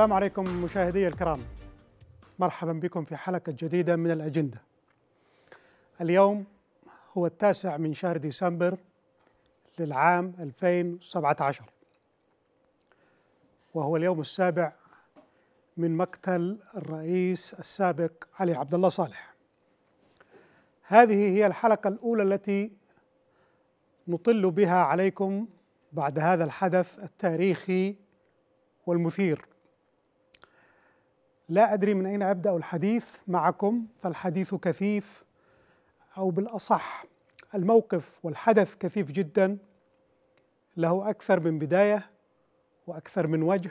السلام عليكم مشاهدي الكرام مرحبا بكم في حلقة جديدة من الأجندة اليوم هو التاسع من شهر ديسمبر للعام 2017 وهو اليوم السابع من مقتل الرئيس السابق علي عبد الله صالح هذه هي الحلقة الأولى التي نطل بها عليكم بعد هذا الحدث التاريخي والمثير لا أدري من أين أبدأ الحديث معكم فالحديث كثيف أو بالأصح الموقف والحدث كثيف جدا له أكثر من بداية وأكثر من وجه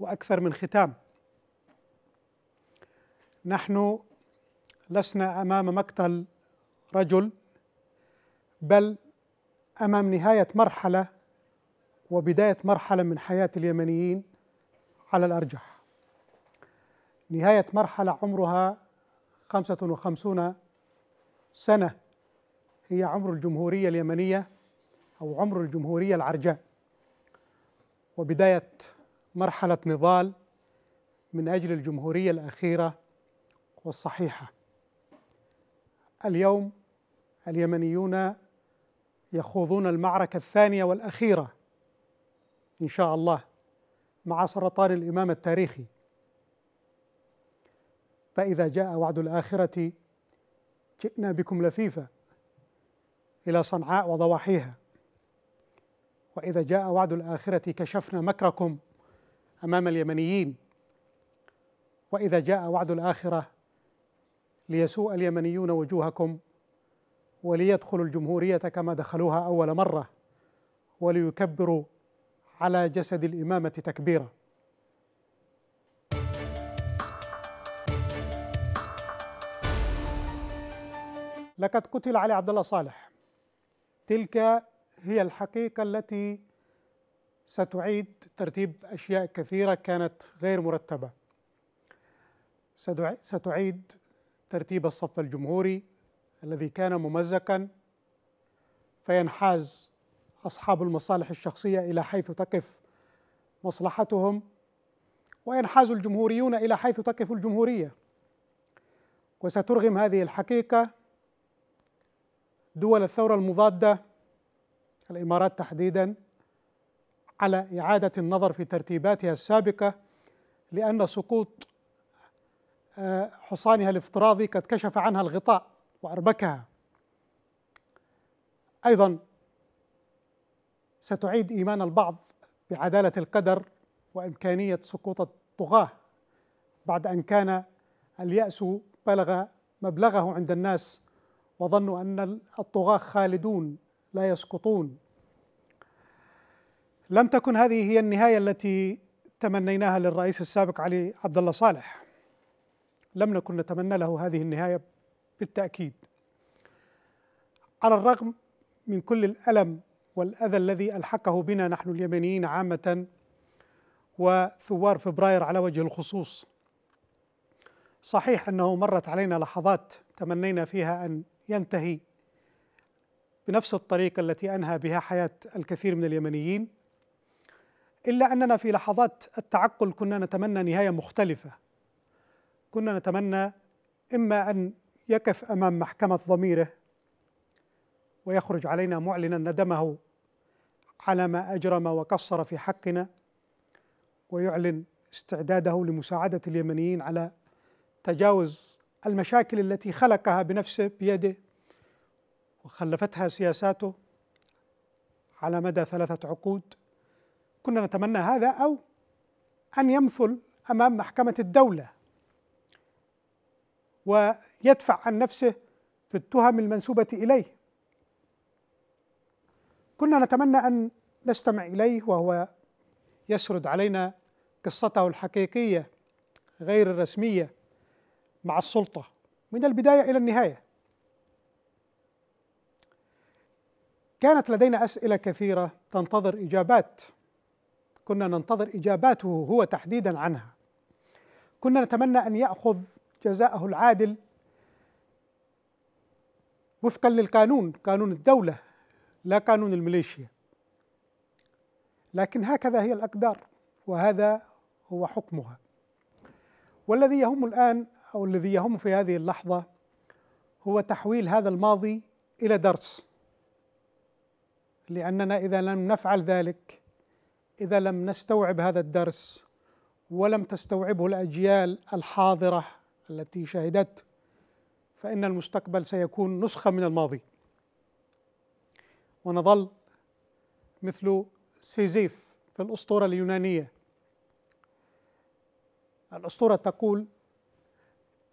وأكثر من ختام نحن لسنا أمام مقتل رجل بل أمام نهاية مرحلة وبداية مرحلة من حياة اليمنيين على الأرجح نهاية مرحلة عمرها 55 سنة هي عمر الجمهورية اليمنية أو عمر الجمهورية العرجاء وبداية مرحلة نضال من أجل الجمهورية الأخيرة والصحيحة اليوم اليمنيون يخوضون المعركة الثانية والأخيرة إن شاء الله مع سرطان الإمام التاريخي فإذا جاء وعد الآخرة جئنا بكم لفيفا إلى صنعاء وضواحيها وإذا جاء وعد الآخرة كشفنا مكركم أمام اليمنيين وإذا جاء وعد الآخرة ليسوء اليمنيون وجوهكم وليدخلوا الجمهورية كما دخلوها أول مرة وليكبروا على جسد الإمامة تكبيرا لقد قتل علي عبد الله صالح تلك هي الحقيقة التي ستعيد ترتيب أشياء كثيرة كانت غير مرتبة ستعيد ترتيب الصف الجمهوري الذي كان ممزقا فينحاز أصحاب المصالح الشخصية إلى حيث تقف مصلحتهم وينحاز الجمهوريون إلى حيث تقف الجمهورية وسترغم هذه الحقيقة دول الثورة المضادة الإمارات تحديدا على إعادة النظر في ترتيباتها السابقة لأن سقوط آه، حصانها الافتراضي قد كشف عنها الغطاء وأربكها أيضا ستعيد إيمان البعض بعدالة القدر وإمكانية سقوط الطغاة بعد أن كان اليأس بلغ مبلغه عند الناس وظنوا أن الطغاة خالدون لا يسقطون لم تكن هذه هي النهاية التي تمنيناها للرئيس السابق علي عبد الله صالح لم نكن نتمنى له هذه النهاية بالتأكيد على الرغم من كل الألم والأذى الذي ألحقه بنا نحن اليمنيين عامة وثوار فبراير على وجه الخصوص صحيح أنه مرت علينا لحظات تمنينا فيها أن ينتهي بنفس الطريقه التي انهى بها حياه الكثير من اليمنيين الا اننا في لحظات التعقل كنا نتمنى نهايه مختلفه كنا نتمنى اما ان يقف امام محكمه ضميره ويخرج علينا معلنا ندمه على ما اجرم وقصر في حقنا ويعلن استعداده لمساعده اليمنيين على تجاوز المشاكل التي خلقها بنفسه بيده وخلفتها سياساته على مدى ثلاثة عقود كنا نتمنى هذا أو أن يمثل أمام محكمة الدولة ويدفع عن نفسه في التهم المنسوبة إليه كنا نتمنى أن نستمع إليه وهو يسرد علينا قصته الحقيقية غير الرسمية مع السلطة من البداية إلى النهاية كانت لدينا أسئلة كثيرة تنتظر إجابات كنا ننتظر إجاباته هو تحديدا عنها كنا نتمنى أن يأخذ جزاءه العادل وفقا للقانون قانون الدولة لا قانون الميليشيا لكن هكذا هي الأقدار وهذا هو حكمها والذي يهم الآن أو الذي يهم في هذه اللحظة هو تحويل هذا الماضي إلى درس لأننا إذا لم نفعل ذلك إذا لم نستوعب هذا الدرس ولم تستوعبه الأجيال الحاضرة التي شهدته فإن المستقبل سيكون نسخة من الماضي ونظل مثل سيزيف في الأسطورة اليونانية الأسطورة تقول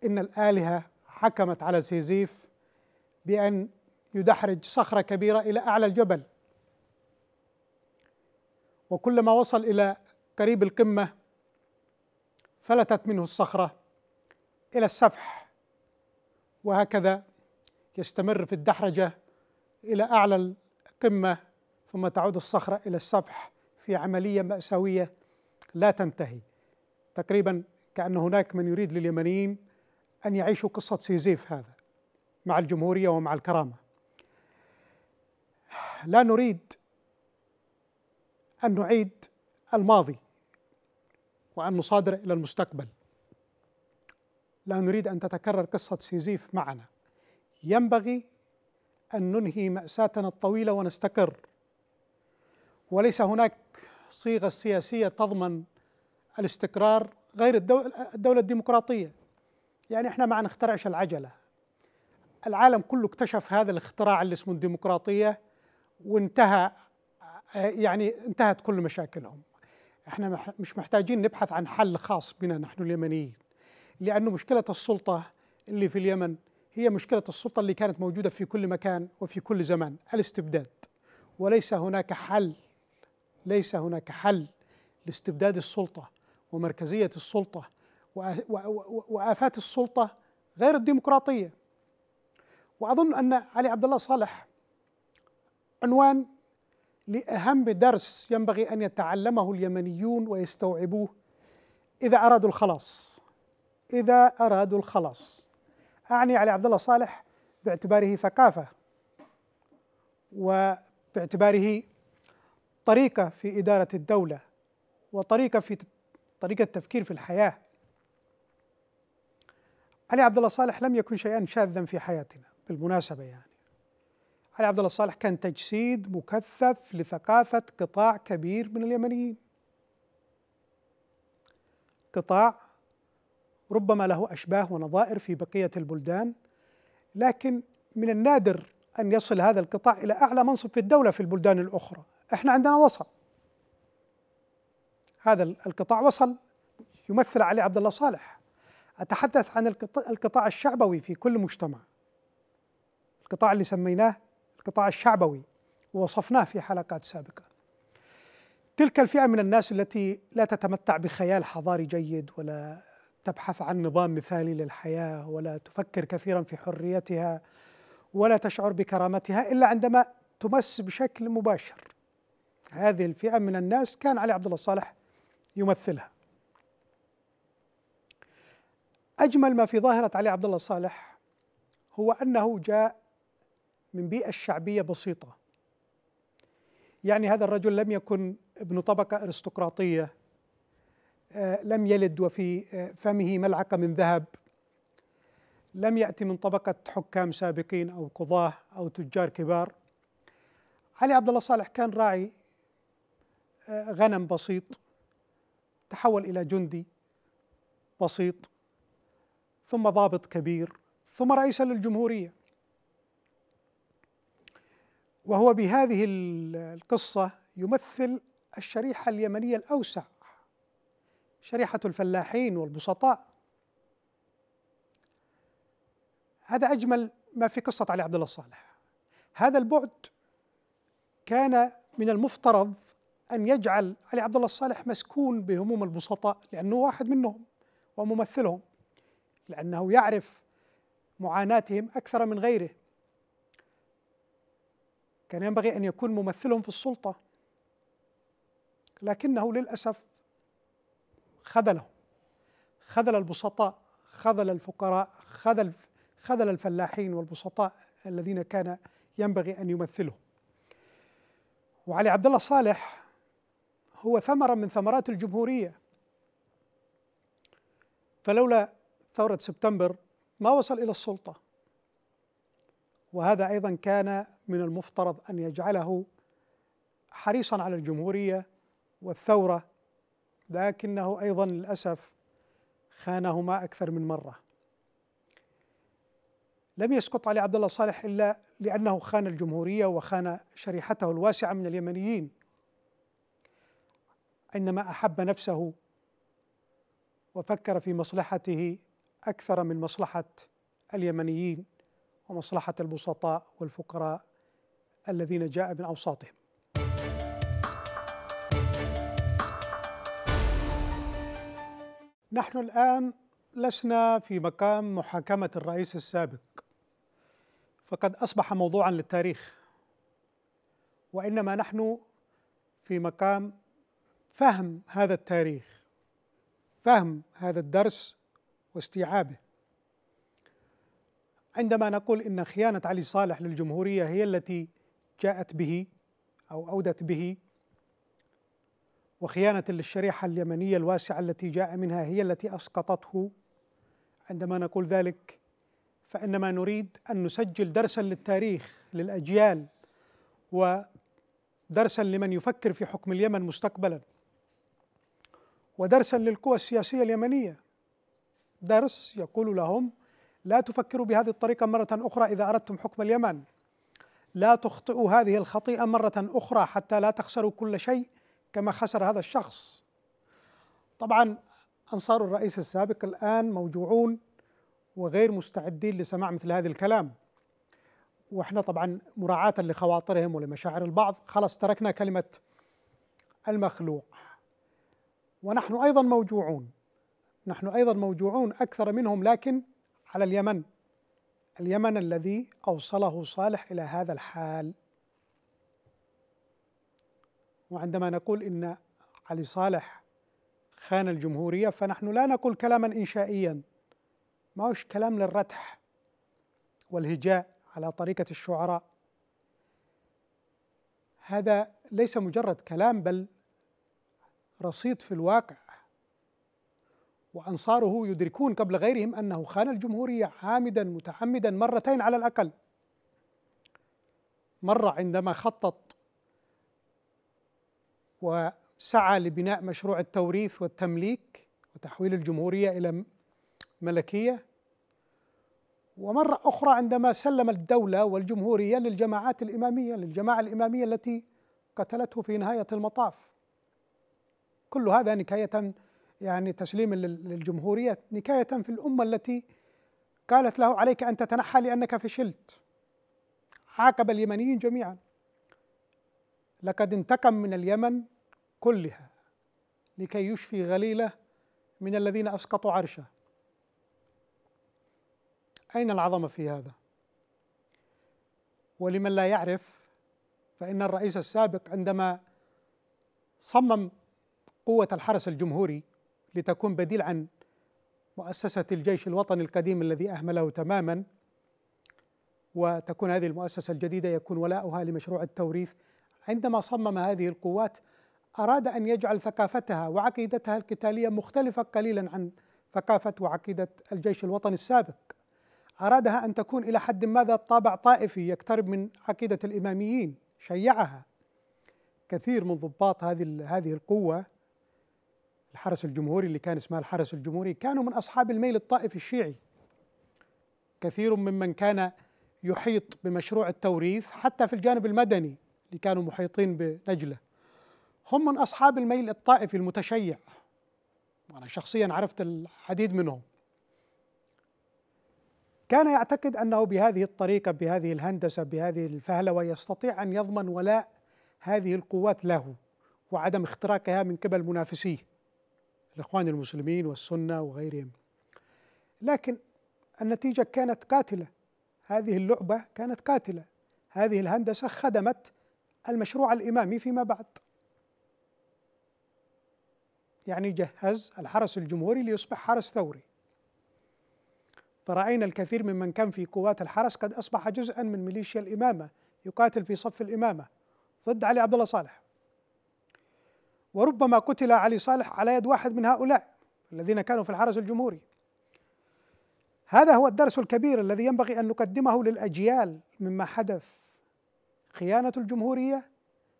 إن الآلهة حكمت على سيزيف بأن يدحرج صخرة كبيرة إلى أعلى الجبل وكلما وصل إلى قريب القمة فلتت منه الصخرة إلى السفح وهكذا يستمر في الدحرجة إلى أعلى القمة ثم تعود الصخرة إلى السفح في عملية مأساوية لا تنتهي تقريبا كأن هناك من يريد لليمنيين أن يعيشوا قصة سيزيف هذا مع الجمهورية ومع الكرامة لا نريد أن نعيد الماضي وأن نصادر إلى المستقبل لا نريد أن تتكرر قصة سيزيف معنا ينبغي أن ننهي مأساتنا الطويلة ونستقر وليس هناك صيغة سياسية تضمن الاستقرار غير الدولة الديمقراطية يعني احنا ما نخترعش العجله العالم كله اكتشف هذا الاختراع اللي اسمه الديمقراطيه وانتهى يعني انتهت كل مشاكلهم احنا مش محتاجين نبحث عن حل خاص بنا نحن اليمنيين لانه مشكلة السلطة اللي في اليمن هي مشكلة السلطة اللي كانت موجودة في كل مكان وفي كل زمان الاستبداد وليس هناك حل ليس هناك حل لاستبداد السلطة ومركزية السلطة وآفات السلطة غير الديمقراطية وأظن أن علي عبد الله صالح عنوان لأهم درس ينبغي أن يتعلمه اليمنيون ويستوعبوه إذا أرادوا الخلاص إذا أرادوا الخلاص أعني علي عبد الله صالح باعتباره ثقافة وباعتباره طريقة في إدارة الدولة وطريقة في طريقة التفكير في الحياة علي عبد الله صالح لم يكن شيئا شاذا في حياتنا بالمناسبة يعني علي عبد الله صالح كان تجسيد مكثف لثقافة قطاع كبير من اليمنيين قطاع ربما له أشباه ونظائر في بقية البلدان لكن من النادر أن يصل هذا القطاع إلى أعلى منصب في الدولة في البلدان الأخرى إحنا عندنا وصل هذا القطاع وصل يمثل علي عبد الله صالح أتحدث عن القطاع الشعبوي في كل مجتمع القطاع اللي سميناه القطاع الشعبوي ووصفناه في حلقات سابقة تلك الفئة من الناس التي لا تتمتع بخيال حضاري جيد ولا تبحث عن نظام مثالي للحياة ولا تفكر كثيرا في حريتها ولا تشعر بكرامتها إلا عندما تمس بشكل مباشر هذه الفئة من الناس كان علي عبد الله صالح يمثلها أجمل ما في ظاهرة علي عبد الله صالح هو أنه جاء من بيئة شعبية بسيطة يعني هذا الرجل لم يكن ابن طبقة أرستقراطية آه، لم يلد وفي آه، فمه ملعقة من ذهب لم يأتي من طبقة حكام سابقين أو قضاة أو تجار كبار علي عبد الله صالح كان راعي آه، غنم بسيط تحول إلى جندي بسيط ثم ضابط كبير ثم رئيسا للجمهوريه وهو بهذه القصه يمثل الشريحه اليمنيه الاوسع شريحه الفلاحين والبسطاء هذا اجمل ما في قصه علي عبد الله الصالح هذا البعد كان من المفترض ان يجعل علي عبد الله الصالح مسكون بهموم البسطاء لانه واحد منهم وممثلهم لأنه يعرف معاناتهم أكثر من غيره كان ينبغي أن يكون ممثلهم في السلطة لكنه للأسف خذلهم خذل البسطاء خذل الفقراء خذل خذل الفلاحين والبسطاء الذين كان ينبغي أن يمثلهم وعلي عبد الله صالح هو ثمرة من ثمرات الجمهورية فلولا ثورة سبتمبر ما وصل إلى السلطة وهذا أيضا كان من المفترض أن يجعله حريصا على الجمهورية والثورة لكنه أيضا للأسف خانهما أكثر من مرة لم يسقط علي عبد الله صالح إلا لأنه خان الجمهورية وخان شريحته الواسعة من اليمنيين عندما أحب نفسه وفكر في مصلحته أكثر من مصلحة اليمنيين ومصلحة البسطاء والفقراء الذين جاء من أوساطهم نحن الآن لسنا في مقام محاكمة الرئيس السابق فقد أصبح موضوعا للتاريخ وإنما نحن في مقام فهم هذا التاريخ فهم هذا الدرس واستيعابه عندما نقول ان خيانه علي صالح للجمهوريه هي التي جاءت به او اودت به وخيانه للشريحه اليمنيه الواسعه التي جاء منها هي التي اسقطته عندما نقول ذلك فانما نريد ان نسجل درسا للتاريخ للاجيال ودرسا لمن يفكر في حكم اليمن مستقبلا ودرسا للقوى السياسيه اليمنيه درس يقول لهم لا تفكروا بهذه الطريقة مرة أخرى إذا أردتم حكم اليمن لا تخطئوا هذه الخطيئة مرة أخرى حتى لا تخسروا كل شيء كما خسر هذا الشخص طبعا أنصار الرئيس السابق الآن موجوعون وغير مستعدين لسماع مثل هذا الكلام واحنا طبعا مراعاة لخواطرهم ولمشاعر البعض خلاص تركنا كلمة المخلوق ونحن أيضا موجوعون نحن أيضا موجوعون أكثر منهم لكن على اليمن اليمن الذي أوصله صالح إلى هذا الحال وعندما نقول إن علي صالح خان الجمهورية فنحن لا نقول كلاما إنشائيا ما هوش كلام للرتح والهجاء على طريقة الشعراء هذا ليس مجرد كلام بل رصيد في الواقع وأنصاره يدركون قبل غيرهم أنه خان الجمهورية عامدا متعمدا مرتين على الأقل مرة عندما خطط وسعى لبناء مشروع التوريث والتمليك وتحويل الجمهورية إلى ملكية ومرة أخرى عندما سلم الدولة والجمهورية للجماعات الإمامية للجماعة الإمامية التي قتلته في نهاية المطاف كل هذا نكاية يعني تسليما للجمهورية نكاية في الأمة التي قالت له عليك أن تتنحى لأنك فشلت عاقب اليمنيين جميعا لقد انتقم من اليمن كلها لكي يشفي غليله من الذين اسقطوا عرشه اين العظمه في هذا ولمن لا يعرف فان الرئيس السابق عندما صمم قوه الحرس الجمهوري لتكون بديل عن مؤسسة الجيش الوطني القديم الذي أهمله تماما وتكون هذه المؤسسة الجديدة يكون ولاؤها لمشروع التوريث عندما صمم هذه القوات أراد أن يجعل ثقافتها وعقيدتها القتالية مختلفة قليلا عن ثقافة وعقيدة الجيش الوطني السابق أرادها أن تكون إلى حد ماذا طابع طائفي يقترب من عقيدة الإماميين شيعها كثير من ضباط هذه هذه القوة الحرس الجمهوري اللي كان اسمها الحرس الجمهوري كانوا من أصحاب الميل الطائفي الشيعي كثير ممن كان يحيط بمشروع التوريث حتى في الجانب المدني اللي كانوا محيطين بنجلة هم من أصحاب الميل الطائفي المتشيع وأنا شخصيا عرفت العديد منهم كان يعتقد أنه بهذه الطريقة بهذه الهندسة بهذه الفهلوة يستطيع أن يضمن ولاء هذه القوات له وعدم اختراقها من قبل منافسيه الإخوان المسلمين والسنة وغيرهم لكن النتيجة كانت قاتلة هذه اللعبة كانت قاتلة هذه الهندسة خدمت المشروع الإمامي فيما بعد يعني جهز الحرس الجمهوري ليصبح حرس ثوري فرأينا الكثير ممن كان في قوات الحرس قد أصبح جزءا من ميليشيا الإمامة يقاتل في صف الإمامة ضد علي عبد الله صالح وربما قتل علي صالح على يد واحد من هؤلاء الذين كانوا في الحرس الجمهوري هذا هو الدرس الكبير الذي ينبغي ان نقدمه للاجيال مما حدث خيانه الجمهوريه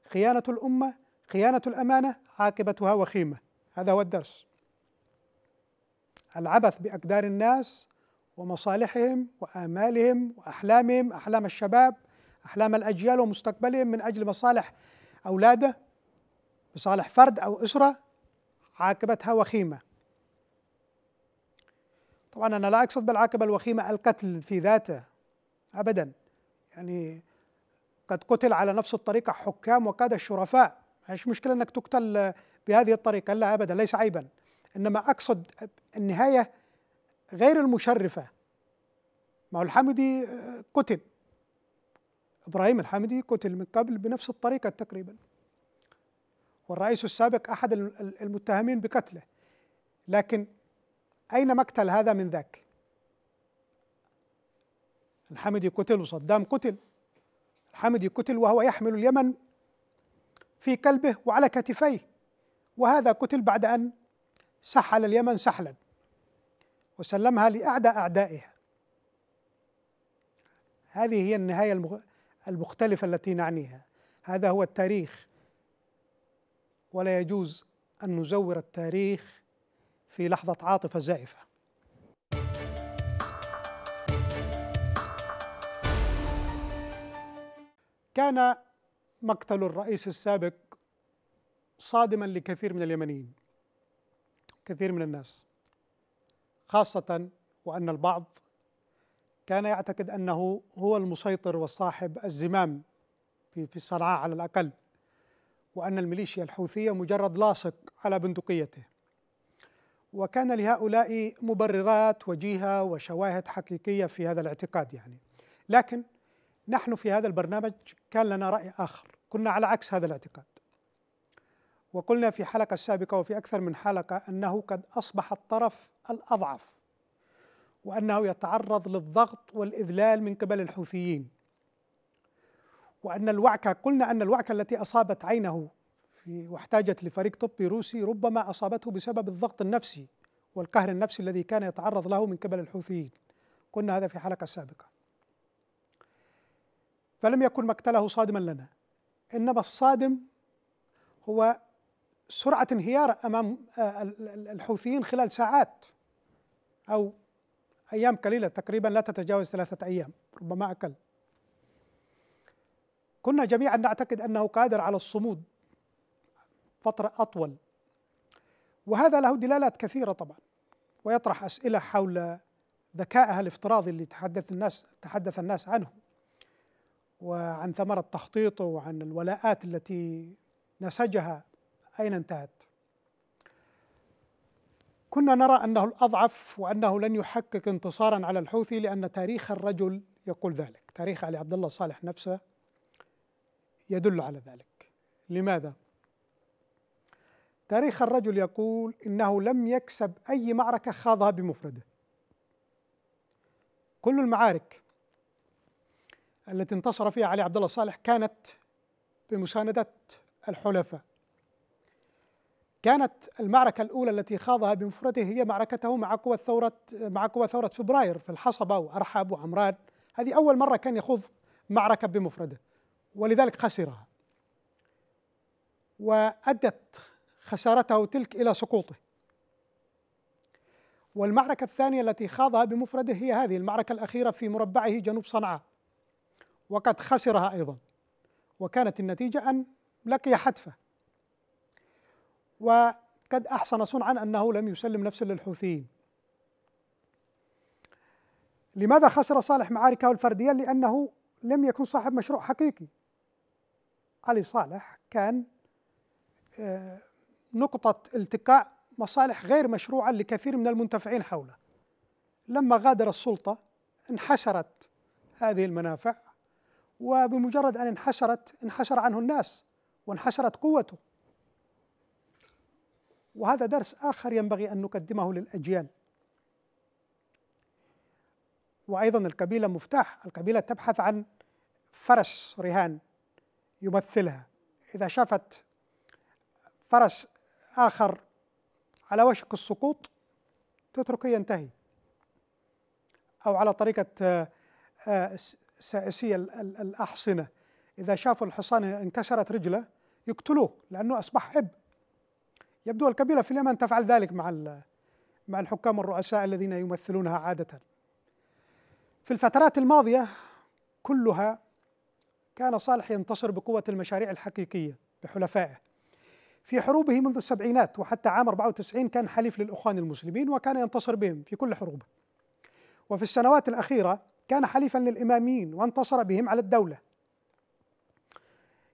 خيانه الامه خيانه الامانه عاقبتها وخيمه هذا هو الدرس العبث باقدار الناس ومصالحهم وامالهم واحلامهم احلام الشباب احلام الاجيال ومستقبلهم من اجل مصالح اولاده بصالح فرد أو أسرة عاقبتها وخيمة طبعا أنا لا أقصد بالعاقبة الوخيمة القتل في ذاته أبدا يعني قد قتل على نفس الطريقة حكام وقادة الشرفاء مش مشكلة أنك تقتل بهذه الطريقة لا أبدا ليس عيبا إنما أقصد النهاية غير المشرفة ما هو الحمدي قتل إبراهيم الحمدي قتل من قبل بنفس الطريقة تقريبا والرئيس السابق أحد المتهمين بقتله لكن أين مقتل هذا من ذاك الحمدي قتل وصدام قتل الحمدي قتل وهو يحمل اليمن في كلبه وعلى كتفيه وهذا قتل بعد أن سحل اليمن سحلا وسلمها لأعدى أعدائها هذه هي النهاية المختلفة التي نعنيها هذا هو التاريخ ولا يجوز أن نزور التاريخ في لحظة عاطفة زائفة كان مقتل الرئيس السابق صادما لكثير من اليمنيين كثير من الناس خاصة وأن البعض كان يعتقد أنه هو المسيطر وصاحب الزمام في في صنعاء على الأقل وأن الميليشيا الحوثية مجرد لاصق على بندقيته وكان لهؤلاء مبررات وجيهة وشواهد حقيقية في هذا الاعتقاد يعني لكن نحن في هذا البرنامج كان لنا رأي آخر كنا على عكس هذا الاعتقاد وقلنا في حلقة سابقة وفي أكثر من حلقة أنه قد أصبح الطرف الأضعف وأنه يتعرض للضغط والإذلال من قبل الحوثيين وأن الوعكة قلنا أن الوعكة التي أصابت عينه في واحتاجت لفريق طبي روسي ربما أصابته بسبب الضغط النفسي والقهر النفسي الذي كان يتعرض له من قبل الحوثيين قلنا هذا في حلقة سابقة فلم يكن مقتله صادما لنا إنما الصادم هو سرعة انهيار أمام آه، الحوثيين خلال ساعات أو أيام قليلة تقريبا لا تتجاوز ثلاثة أيام ربما أقل كنا جميعا نعتقد انه قادر على الصمود فتره اطول وهذا له دلالات كثيره طبعا ويطرح اسئله حول ذكائها الافتراضي اللي تحدث الناس تحدث الناس عنه وعن ثمره تخطيطه وعن الولاءات التي نسجها اين انتهت كنا نرى انه الاضعف وانه لن يحقق انتصارا على الحوثي لان تاريخ الرجل يقول ذلك تاريخ علي عبد الله صالح نفسه يدل على ذلك لماذا تاريخ الرجل يقول انه لم يكسب اي معركه خاضها بمفرده كل المعارك التي انتصر فيها علي عبد الله الصالح كانت بمسانده الحلفاء كانت المعركة الأولى التي خاضها بمفرده هي معركته مع قوى ثورة مع قوى ثورة فبراير في الحصبة وأرحب وعمران هذه أول مرة كان يخوض معركة بمفرده ولذلك خسرها وأدت خسارته تلك إلى سقوطه والمعركة الثانية التي خاضها بمفرده هي هذه المعركة الأخيرة في مربعه جنوب صنعاء وقد خسرها أيضا وكانت النتيجة أن لقي حتفة وقد أحسن صنعا أنه لم يسلم نفسه للحوثيين لماذا خسر صالح معاركه الفردية؟ لأنه لم يكن صاحب مشروع حقيقي علي صالح كان آه، نقطة التقاء مصالح غير مشروعة لكثير من المنتفعين حوله لما غادر السلطة انحسرت هذه المنافع وبمجرد أن انحسرت انحسر عنه الناس وانحسرت قوته وهذا درس آخر ينبغي أن نقدمه للأجيال وأيضا القبيلة مفتاح القبيلة تبحث عن فرس رهان يمثلها إذا شافت فرس آخر على وشك السقوط تتركه ينتهي أو على طريقة آه، آه، سائسية الأحصنة إذا شافوا الحصان انكسرت رجله يقتلوه لأنه أصبح عبء يبدو الكبيرة في اليمن تفعل ذلك مع مع الحكام الرؤساء الذين يمثلونها عادة في الفترات الماضية كلها كان صالح ينتصر بقوة المشاريع الحقيقية بحلفائه في حروبه منذ السبعينات وحتى عام 94 كان حليف للأخوان المسلمين وكان ينتصر بهم في كل حروبه وفي السنوات الأخيرة كان حليفا للإماميين وانتصر بهم على الدولة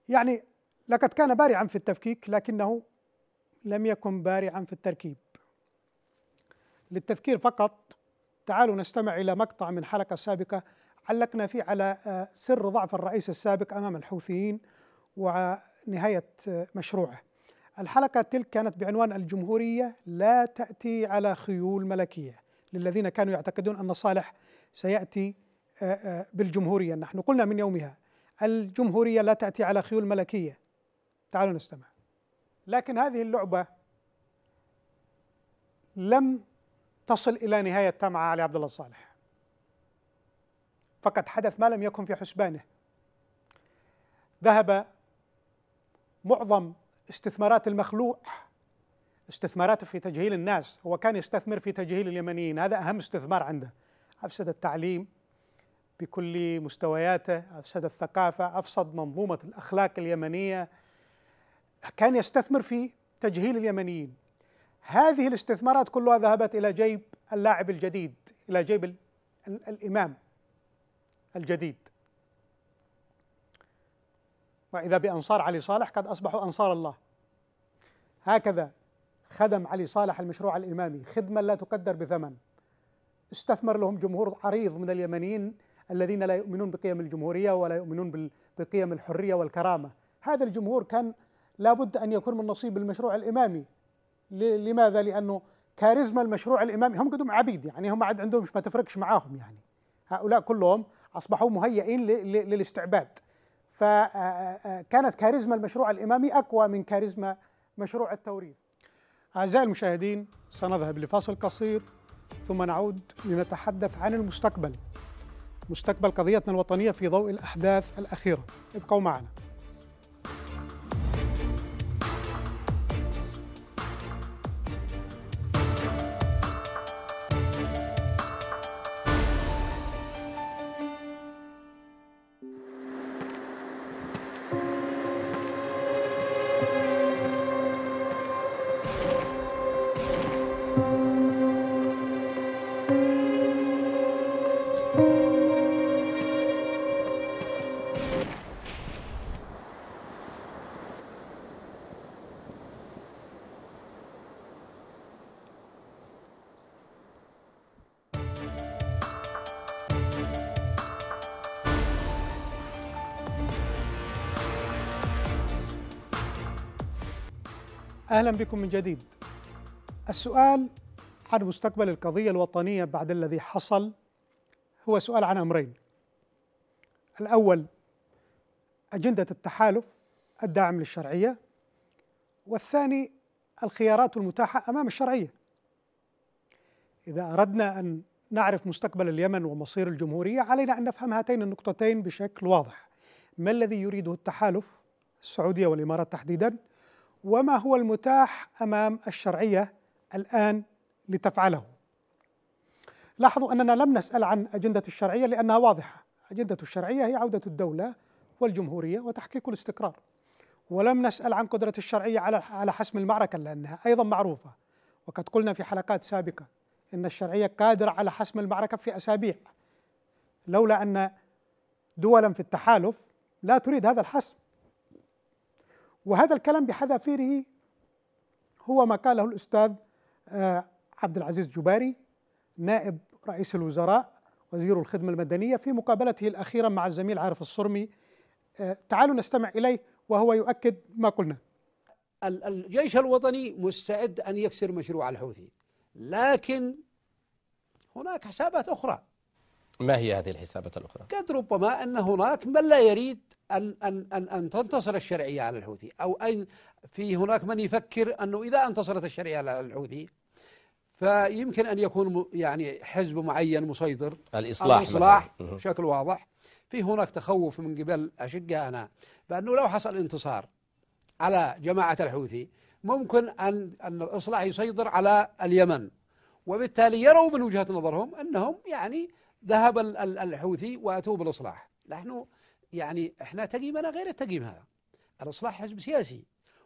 يعني لقد كان بارعا في التفكيك لكنه لم يكن بارعا في التركيب للتذكير فقط تعالوا نستمع إلى مقطع من حلقة سابقة علقنا فيه على آه، سر ضعف الرئيس السابق أمام الحوثيين ونهاية آه، مشروعه الحلقة تلك كانت بعنوان الجمهورية لا تأتي على خيول ملكية للذين كانوا يعتقدون أن صالح سيأتي آه، بالجمهورية نحن قلنا من يومها الجمهورية لا تأتي على خيول ملكية تعالوا نستمع لكن هذه اللعبة لم تصل إلى نهاية تامعة علي عبد الله صالح فقد حدث ما لم يكن في حسبانه ذهب معظم استثمارات المخلوع استثماراته في تجهيل الناس هو كان يستثمر في تجهيل اليمنيين هذا أهم استثمار عنده أفسد التعليم بكل مستوياته أفسد الثقافة أفسد منظومة الأخلاق اليمنية كان يستثمر في تجهيل اليمنيين هذه الاستثمارات كلها ذهبت إلى جيب اللاعب الجديد إلى جيب الإمام الجديد وإذا بأنصار علي صالح قد أصبحوا أنصار الله هكذا خدم علي صالح المشروع الإمامي خدمة لا تقدر بثمن استثمر لهم جمهور عريض من اليمنيين الذين لا يؤمنون بقيم الجمهورية ولا يؤمنون بقيم الحرية والكرامة هذا الجمهور كان لابد أن يكون من نصيب المشروع الإمامي لماذا؟ لأنه كاريزما المشروع الإمامي هم قدوم عبيد يعني هم عاد عندهم ما تفرقش معاهم يعني هؤلاء كلهم اصبحوا مهيئين للاستعباد فكانت كاريزما المشروع الامامي اقوى من كاريزما مشروع التوريث اعزائي المشاهدين سنذهب لفاصل قصير ثم نعود لنتحدث عن المستقبل مستقبل قضيتنا الوطنيه في ضوء الاحداث الاخيره ابقوا معنا أهلا بكم من جديد السؤال عن مستقبل القضية الوطنية بعد الذي حصل هو سؤال عن أمرين الأول أجندة التحالف الداعم للشرعية والثاني الخيارات المتاحة أمام الشرعية إذا أردنا أن نعرف مستقبل اليمن ومصير الجمهورية علينا أن نفهم هاتين النقطتين بشكل واضح ما الذي يريده التحالف السعودية والإمارات تحديدا وما هو المتاح امام الشرعيه الان لتفعله. لاحظوا اننا لم نسال عن اجنده الشرعيه لانها واضحه، اجنده الشرعيه هي عوده الدوله والجمهوريه وتحقيق الاستقرار. ولم نسال عن قدره الشرعيه على على حسم المعركه لانها ايضا معروفه وقد قلنا في حلقات سابقه ان الشرعيه قادره على حسم المعركه في اسابيع لولا ان دولا في التحالف لا تريد هذا الحسم وهذا الكلام بحذافيره هو ما قاله الأستاذ آه، عبد العزيز جباري نائب رئيس الوزراء وزير الخدمة المدنية في مقابلته الأخيرة مع الزميل عارف الصرمي آه، تعالوا نستمع إليه وهو يؤكد ما قلنا الجيش الوطني مستعد أن يكسر مشروع الحوثي لكن هناك حسابات أخرى ما هي هذه الحسابات الأخرى؟ قد ربما أن هناك من لا يريد أن, أن, أن, أن تنتصر الشرعية على الحوثي أو أن في هناك من يفكر أنه إذا انتصرت الشرعية على الحوثي فيمكن أن يكون يعني حزب معين مسيطر الإصلاح الإصلاح بشكل واضح في هناك تخوف من قبل أشقائنا بأنه لو حصل انتصار على جماعة الحوثي ممكن أن أن الإصلاح يسيطر على اليمن وبالتالي يروا من وجهة نظرهم أنهم يعني ذهب الحوثي واتوا بالاصلاح نحن يعني احنا تقييمنا غير التقييم هذا الاصلاح حزب سياسي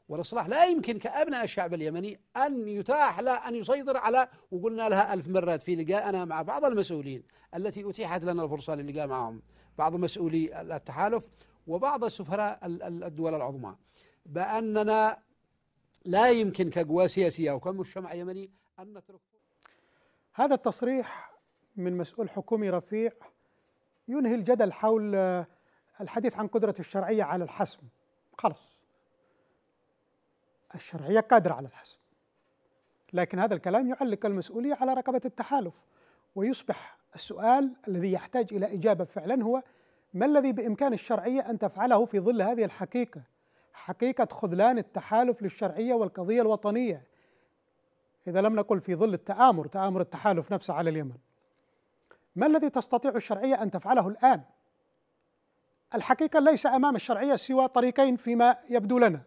والاصلاح لا يمكن كابناء الشعب اليمني ان يتاح له ان يسيطر على وقلنا لها الف مرات في لقائنا مع بعض المسؤولين التي اتيحت لنا الفرصه للقاء معهم بعض مسؤولي التحالف وبعض سفراء الدول العظمى باننا لا يمكن كقوى سياسيه وكمجتمع يمني ان نترك هذا التصريح من مسؤول حكومي رفيع ينهي الجدل حول آه، الحديث عن قدرة الشرعية على الحسم خلص الشرعية قادرة على الحسم لكن هذا الكلام يعلق المسؤولية على رقبة التحالف ويصبح السؤال الذي يحتاج إلى إجابة فعلا هو ما الذي بإمكان الشرعية أن تفعله في ظل هذه الحقيقة حقيقة خذلان التحالف للشرعية والقضية الوطنية إذا لم نقل في ظل التآمر تآمر التحالف نفسه على اليمن ما الذي تستطيع الشرعيه ان تفعله الان الحقيقه ليس امام الشرعيه سوى طريقين فيما يبدو لنا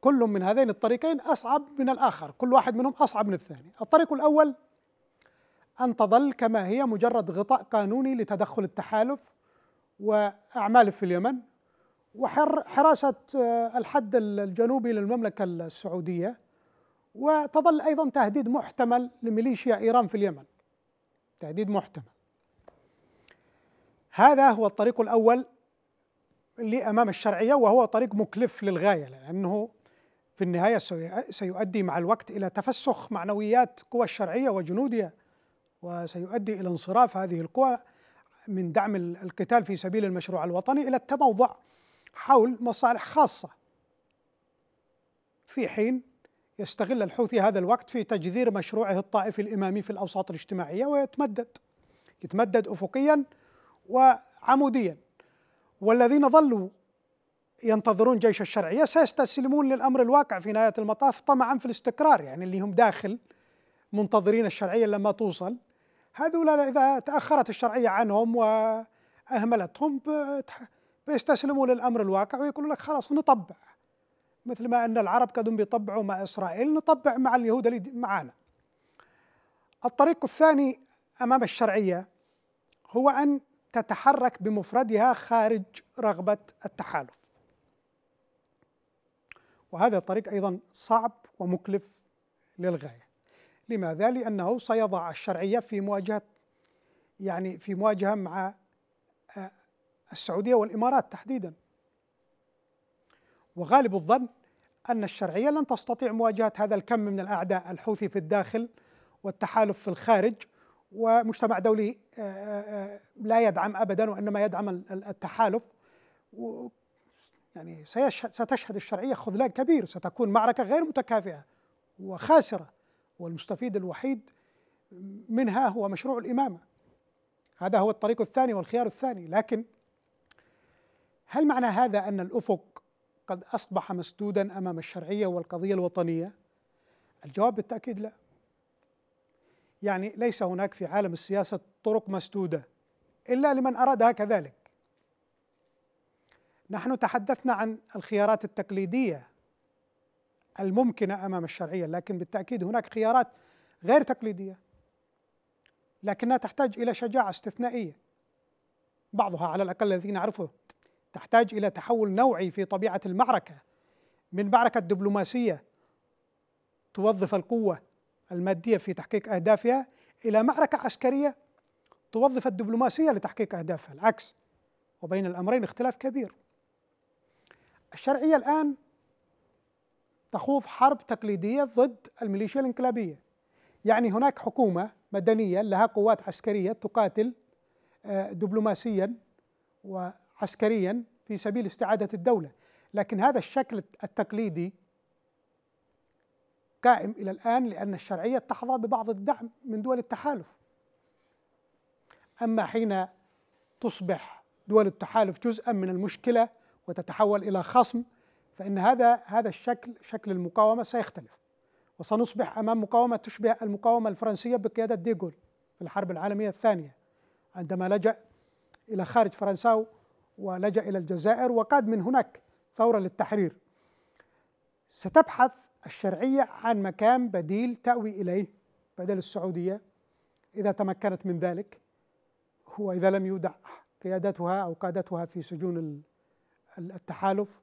كل من هذين الطريقين اصعب من الاخر كل واحد منهم اصعب من الثاني الطريق الاول ان تظل كما هي مجرد غطاء قانوني لتدخل التحالف وأعمال في اليمن وحراسه آه، الحد الجنوبي للمملكه السعوديه وتظل ايضا تهديد محتمل لميليشيا ايران في اليمن تهديد محتمل هذا هو الطريق الأول اللي أمام الشرعية وهو طريق مكلف للغاية لأنه في النهاية سيؤدي مع الوقت إلى تفسخ معنويات قوى الشرعية وجنودها وسيؤدي إلى انصراف هذه القوى من دعم القتال في سبيل المشروع الوطني إلى التموضع حول مصالح خاصة في حين يستغل الحوثي هذا الوقت في تجذير مشروعه الطائفي الإمامي في الأوساط الاجتماعية ويتمدد يتمدد أفقيا وعموديا والذين ظلوا ينتظرون جيش الشرعية سيستسلمون للأمر الواقع في نهاية المطاف طمعا في الاستقرار يعني اللي هم داخل منتظرين الشرعية لما توصل هذولا إذا تأخرت الشرعية عنهم وأهملتهم بيستسلموا للأمر الواقع ويقولوا لك خلاص نطبع مثل ما أن العرب كادوا بيطبعوا مع إسرائيل نطبع مع اليهود اللي معانا الطريق الثاني أمام الشرعية هو أن تتحرك بمفردها خارج رغبة التحالف وهذا الطريق أيضا صعب ومكلف للغاية لماذا؟ لأنه سيضع الشرعية في مواجهة يعني في مواجهة مع آه، السعودية والإمارات تحديدا وغالب الظن أن الشرعية لن تستطيع مواجهة هذا الكم من الأعداء الحوثي في الداخل والتحالف في الخارج ومجتمع دولي آه، آه، آه، لا يدعم أبدا وإنما يدعم التحالف يعني ستشهد الشرعية خذلان كبير ستكون معركة غير متكافئة وخاسرة والمستفيد الوحيد منها هو مشروع الإمامة هذا هو الطريق الثاني والخيار الثاني لكن هل معنى هذا أن الأفق قد أصبح مسدودا أمام الشرعية والقضية الوطنية الجواب بالتأكيد لا يعني ليس هناك في عالم السياسة طرق مسدودة إلا لمن أرادها كذلك نحن تحدثنا عن الخيارات التقليدية الممكنة أمام الشرعية لكن بالتأكيد هناك خيارات غير تقليدية لكنها تحتاج إلى شجاعة استثنائية بعضها على الأقل الذي نعرفه تحتاج الى تحول نوعي في طبيعه المعركه من معركه دبلوماسيه توظف القوه الماديه في تحقيق اهدافها الى معركه عسكريه توظف الدبلوماسيه لتحقيق اهدافها العكس وبين الامرين اختلاف كبير الشرعيه الان تخوض حرب تقليديه ضد الميليشيا الانقلابيه يعني هناك حكومه مدنيه لها قوات عسكريه تقاتل آه، دبلوماسيا عسكريا في سبيل استعاده الدوله لكن هذا الشكل التقليدي قائم الى الان لان الشرعيه تحظى ببعض الدعم من دول التحالف اما حين تصبح دول التحالف جزءا من المشكله وتتحول الى خصم فان هذا هذا الشكل شكل المقاومه سيختلف وسنصبح امام مقاومه تشبه المقاومه الفرنسيه بقياده ديغول في الحرب العالميه الثانيه عندما لجأ الى خارج فرنسا ولجأ إلى الجزائر وقاد من هناك ثورة للتحرير ستبحث الشرعية عن مكان بديل تأوي إليه بدل السعودية إذا تمكنت من ذلك هو إذا لم يودع قيادتها أو قادتها في سجون التحالف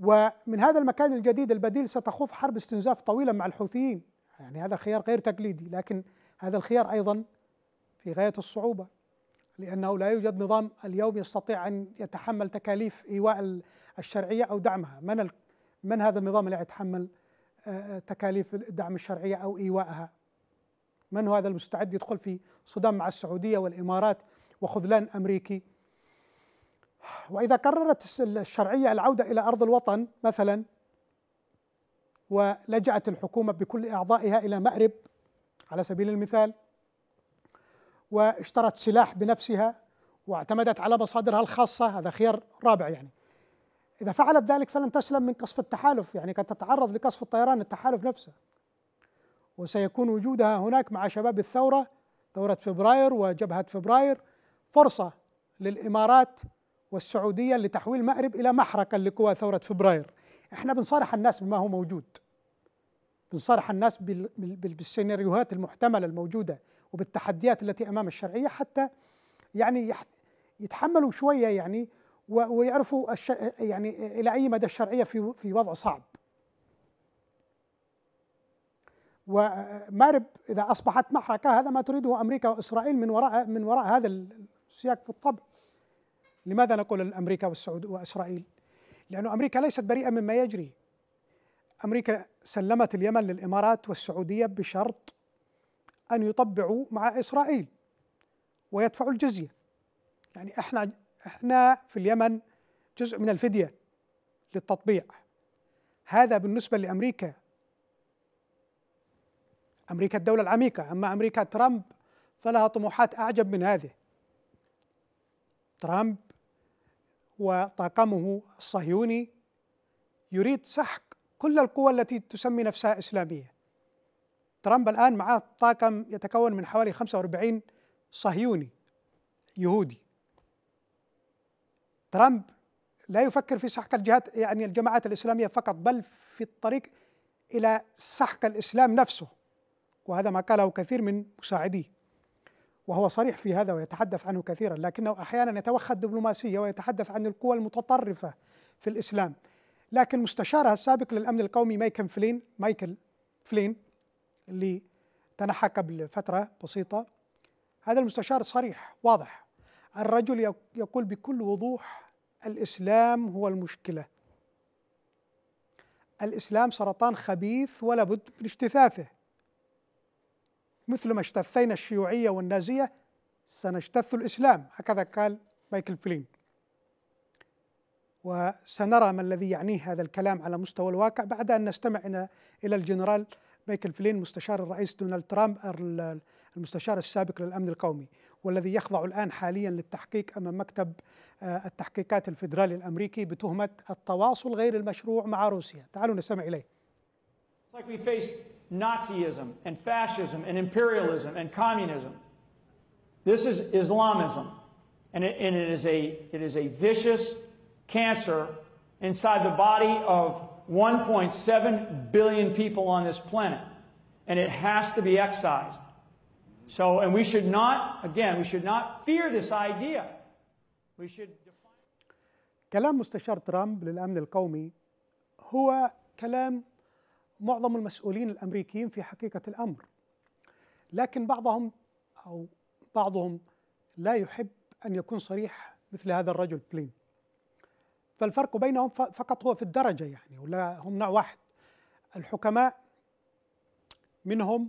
ومن هذا المكان الجديد البديل ستخوض حرب استنزاف طويلة مع الحوثيين يعني هذا خيار غير تقليدي لكن هذا الخيار أيضا في غاية الصعوبة لأنه لا يوجد نظام اليوم يستطيع أن يتحمل تكاليف إيواء الشرعية أو دعمها من, من هذا النظام الذي يتحمل آه، آه، تكاليف دعم الشرعية أو إيواءها من هو هذا المستعد يدخل في صدام مع السعودية والإمارات وخذلان أمريكي وإذا قررت الشرعية العودة إلى أرض الوطن مثلا ولجأت الحكومة بكل أعضائها إلى مأرب على سبيل المثال واشترت سلاح بنفسها واعتمدت على مصادرها الخاصة هذا خيار رابع يعني إذا فعلت ذلك فلن تسلم من قصف التحالف يعني قد تتعرض لقصف الطيران التحالف نفسه وسيكون وجودها هناك مع شباب الثورة ثورة فبراير وجبهة فبراير فرصة للإمارات والسعودية لتحويل مأرب إلى محرقة لقوى ثورة فبراير احنا بنصارح الناس بما هو موجود بنصارح الناس بالسيناريوهات المحتملة الموجودة وبالتحديات التي امام الشرعيه حتى يعني يتحملوا شويه يعني ويعرفوا يعني الى اي مدى الشرعيه في في وضع صعب. ومارب اذا اصبحت محركه هذا ما تريده امريكا واسرائيل من وراء من وراء هذا السياق في الطبع. لماذا نقول امريكا والسعود واسرائيل؟ لأن أمريكا ليست بريئة مما يجري أمريكا سلمت اليمن للإمارات والسعودية بشرط أن يطبعوا مع إسرائيل ويدفعوا الجزية يعني احنا احنا في اليمن جزء من الفدية للتطبيع هذا بالنسبة لأمريكا أمريكا الدولة العميقة أما أمريكا ترامب فلها طموحات أعجب من هذه ترامب وطاقمه الصهيوني يريد سحق كل القوى التي تسمي نفسها إسلامية ترامب الآن معاه طاقم يتكون من حوالي 45 صهيوني يهودي ترامب لا يفكر في سحق الجهات يعني الجماعات الإسلامية فقط بل في الطريق إلى سحق الإسلام نفسه وهذا ما قاله كثير من مساعديه وهو صريح في هذا ويتحدث عنه كثيرا لكنه أحيانا يتوخى الدبلوماسية ويتحدث عن القوى المتطرفة في الإسلام لكن مستشارها السابق للأمن القومي مايكل فلين مايكل فلين اللي تنحى قبل فترة بسيطة هذا المستشار صريح واضح الرجل يقول بكل وضوح الإسلام هو المشكلة الإسلام سرطان خبيث ولا بد من اجتثاثه مثل ما اجتثينا الشيوعية والنازية سنجتث الإسلام هكذا قال مايكل فلين وسنرى ما الذي يعنيه هذا الكلام على مستوى الواقع بعد أن نستمع إلى الجنرال مايكل فلين مستشار الرئيس دونالد ترامب المستشار السابق للأمن القومي والذي يخضع الآن حاليا للتحقيق أمام مكتب آه، التحقيقات الفيدرالي الأمريكي بتهمة التواصل غير المشروع مع روسيا تعالوا نستمع إليه like we face Nazism and fascism and imperialism and communism. This is Islamism. And it, and it, is, a, it is a vicious cancer inside the body of 1.7 billion people on this planet, and it has to be excised. So, and we should not, again, we should not fear this idea. We should define... كلام مستشار ترامب للأمن القومي هو كلام معظم المسؤولين الأمريكيين في حقيقة الأمر لكن بعضهم أو بعضهم لا يحب أن يكون صريح مثل هذا الرجل فلين فالفرق بينهم فقط هو في الدرجة يعني ولا هم نوع واحد الحكماء منهم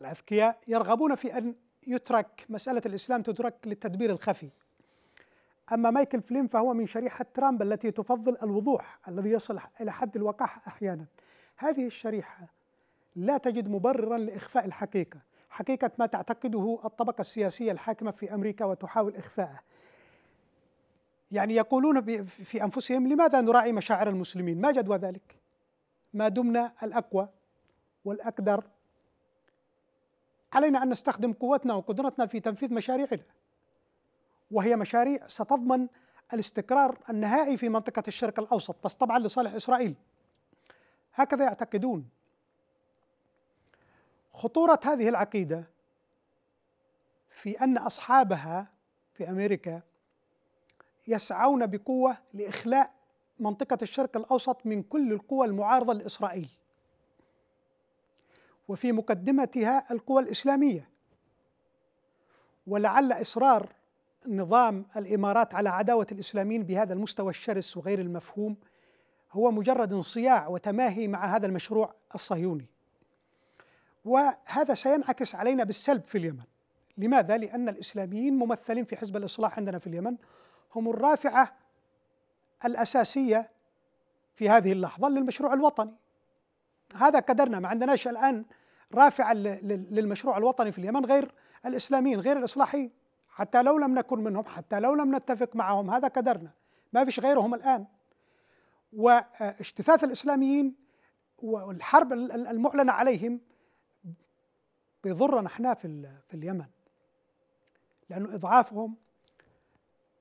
الأذكياء يرغبون في أن يترك مسألة الإسلام تترك للتدبير الخفي أما مايكل فلين فهو من شريحة ترامب التي تفضل الوضوح الذي يصل إلى حد الوقاحة أحيانا هذه الشريحة لا تجد مبررا لإخفاء الحقيقة حقيقة ما تعتقده الطبقة السياسية الحاكمة في أمريكا وتحاول إخفاءه يعني يقولون في أنفسهم لماذا نراعي مشاعر المسلمين ما جدوى ذلك ما دمنا الأقوى والأقدر علينا أن نستخدم قوتنا وقدرتنا في تنفيذ مشاريعنا وهي مشاريع ستضمن الاستقرار النهائي في منطقة الشرق الأوسط بس طبعا لصالح إسرائيل هكذا يعتقدون خطورة هذه العقيدة في أن أصحابها في أمريكا يسعون بقوه لاخلاء منطقه الشرق الاوسط من كل القوى المعارضه لاسرائيل وفي مقدمتها القوى الاسلاميه ولعل اصرار نظام الامارات على عداوه الاسلاميين بهذا المستوى الشرس وغير المفهوم هو مجرد انصياع وتماهي مع هذا المشروع الصهيوني وهذا سينعكس علينا بالسلب في اليمن لماذا؟ لأن الإسلاميين ممثلين في حزب الإصلاح عندنا في اليمن هم الرافعة الأساسية في هذه اللحظة للمشروع الوطني هذا قدرنا ما عندناش الآن رافعة للمشروع الوطني في اليمن غير الإسلاميين غير الإصلاحيين حتى لو لم نكن منهم حتى لو لم نتفق معهم هذا قدرنا ما فيش غيرهم الآن واجتثاث الإسلاميين والحرب المعلنة عليهم بيضرنا احنا في, في اليمن لأنه إضعافهم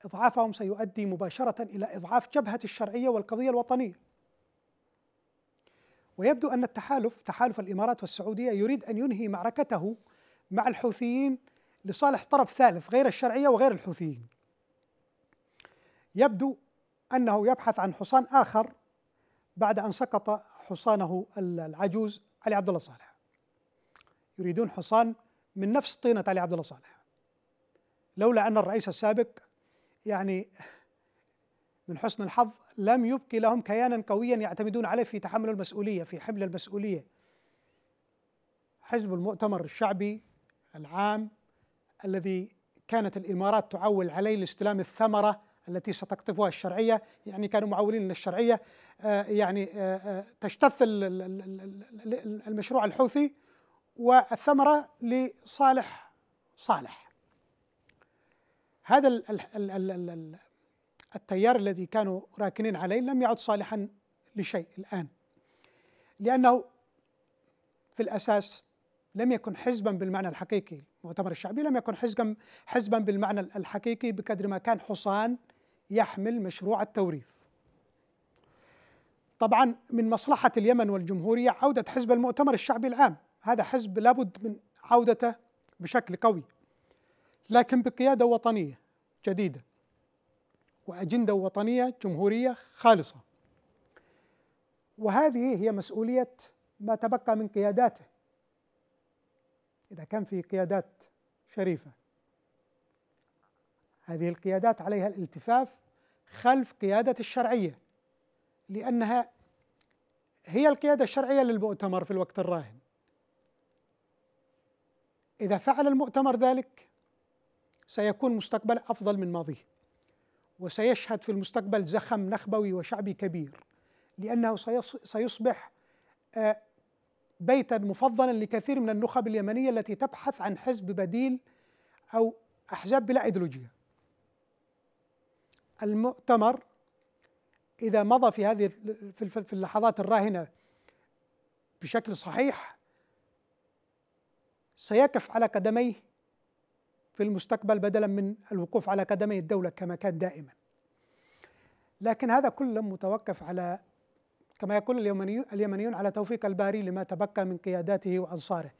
إضعافهم سيؤدي مباشرة إلى إضعاف جبهة الشرعية والقضية الوطنية ويبدو أن التحالف تحالف الإمارات والسعودية يريد أن ينهي معركته مع الحوثيين لصالح طرف ثالث غير الشرعية وغير الحوثيين يبدو أنه يبحث عن حصان آخر بعد أن سقط حصانه العجوز علي عبد الله صالح يريدون حصان من نفس طينة علي عبد الله صالح لولا أن الرئيس السابق يعني من حسن الحظ لم يبقي لهم كيانا قويا يعتمدون عليه في تحمل المسؤوليه في حمل المسؤوليه حزب المؤتمر الشعبي العام الذي كانت الامارات تعول عليه لاستلام الثمره التي ستقطفها الشرعيه يعني كانوا معولين للشرعيه آه، يعني آه، آه، تجتث المشروع الحوثي والثمره لصالح صالح هذا التيار الذي كانوا راكنين عليه لم يعد صالحا لشيء الآن لأنه في الأساس لم يكن حزبا بالمعنى الحقيقي المؤتمر الشعبي لم يكن حزبا حزبا بالمعنى الحقيقي بقدر ما كان حصان يحمل مشروع التوريث طبعا من مصلحة اليمن والجمهورية عودة حزب المؤتمر الشعبي العام هذا حزب لابد من عودته بشكل قوي لكن بقيادة وطنية جديدة وأجندة وطنية جمهورية خالصة وهذه هي مسؤولية ما تبقى من قياداته إذا كان في قيادات شريفة هذه القيادات عليها الالتفاف خلف قيادة الشرعية لأنها هي القيادة الشرعية للمؤتمر في الوقت الراهن إذا فعل المؤتمر ذلك سيكون مستقبل أفضل من ماضيه وسيشهد في المستقبل زخم نخبوي وشعبي كبير لأنه سيصبح آه، بيتا مفضلا لكثير من النخب اليمنية التي تبحث عن حزب بديل أو أحزاب بلا أيديولوجية المؤتمر إذا مضى في هذه في اللحظات الراهنة بشكل صحيح سيقف على قدميه في المستقبل بدلا من الوقوف على قدمي الدولة كما كان دائما لكن هذا كله متوقف على كما يقول اليمنيون, على توفيق الباري لما تبقى من قياداته وأنصاره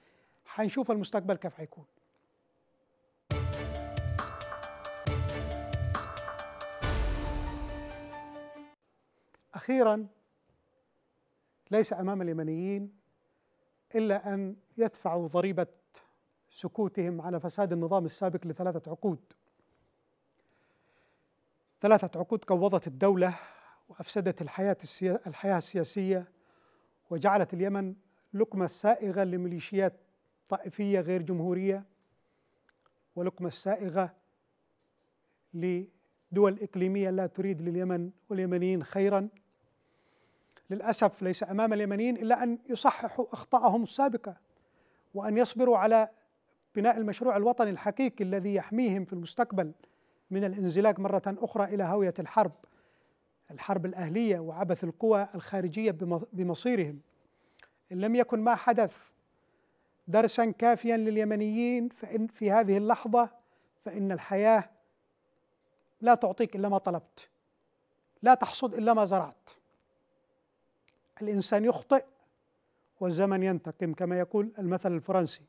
حنشوف المستقبل كيف حيكون أخيرا ليس أمام اليمنيين إلا أن يدفعوا ضريبة سكوتهم على فساد النظام السابق لثلاثة عقود ثلاثة عقود قوضت الدولة وأفسدت الحياة, السيا... الحياة السياسية وجعلت اليمن لقمة سائغة لميليشيات طائفية غير جمهورية ولقمة سائغة لدول إقليمية لا تريد لليمن واليمنيين خيرا للأسف ليس أمام اليمنيين إلا أن يصححوا أخطاءهم السابقة وأن يصبروا على بناء المشروع الوطني الحقيقي الذي يحميهم في المستقبل من الانزلاق مرة أخرى إلى هاوية الحرب الحرب الأهلية وعبث القوى الخارجية بمصيرهم إن لم يكن ما حدث درسا كافيا لليمنيين فإن في هذه اللحظة فإن الحياة لا تعطيك إلا ما طلبت لا تحصد إلا ما زرعت الإنسان يخطئ والزمن ينتقم كما يقول المثل الفرنسي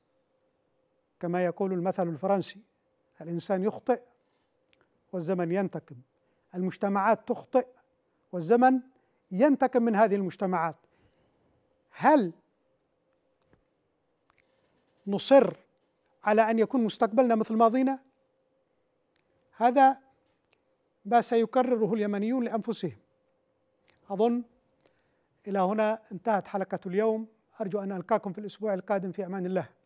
كما يقول المثل الفرنسي الإنسان يخطئ والزمن ينتقم المجتمعات تخطئ والزمن ينتقم من هذه المجتمعات هل نصر على ان يكون مستقبلنا مثل ماضينا هذا ما سيكرره اليمنيون لانفسهم اظن الى هنا انتهت حلقه اليوم ارجو ان القاكم في الاسبوع القادم في امان الله